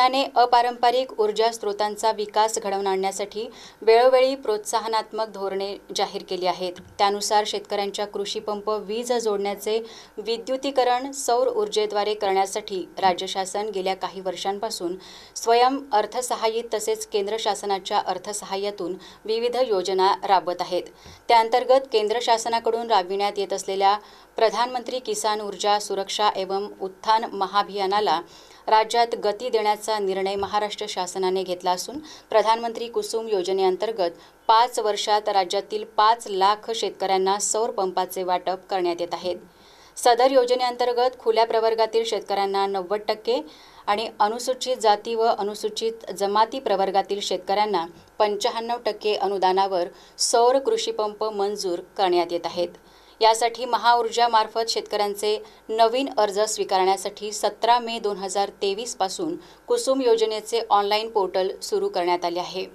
शासनाने अपारंपरिक ऊर्जा स्रोतांचा विकास घडवून आणण्यासाठी वेळोवेळी प्रोत्साहनात्मक धोरणे जाहीर केली आहेत त्यानुसार शेतकऱ्यांच्या कृषीपंप वीज जोडण्याचे विद्युतीकरण सौर ऊर्जेद्वारे करण्यासाठी राज्य शासन गेल्या काही वर्षांपासून स्वयं अर्थसहाय्यित तसेच केंद्र शासनाच्या अर्थसहाय्यातून विविध योजना राबवत आहेत त्याअंतर्गत केंद्र शासनाकडून राबविण्यात येत असलेल्या प्रधानमंत्री किसान ऊर्जा सुरक्षा एवं उत्थान महाभियानाला राज्यात गती देण्याचा निर्णय महाराष्ट्र शासनाने घेतला असून प्रधानमंत्री कुसुम योजनेअंतर्गत पाच वर्षात राज्यातील पाच लाख शेतकऱ्यांना सौर पंपाचे वाटप करण्यात येत आहेत सदर योजनेअंतर्गत खुल्या प्रवर्गातील शेतकऱ्यांना नव्वद टक्के आणि अनुसूचित जाती व अनुसूचित जमाती प्रवर्गातील शेतकऱ्यांना पंच्याण्णव टक्के अनुदानावर सौर कृषीपंप मंजूर करण्यात येत आहेत यासाठी महाऊर्जामार्फत शेतकऱ्यांचे नवीन अर्ज स्वीकारण्यासाठी सतरा मे दोन हजार तेवीसपासून कुसुम योजनेचे ऑनलाईन पोर्टल सुरू करण्यात आले आहे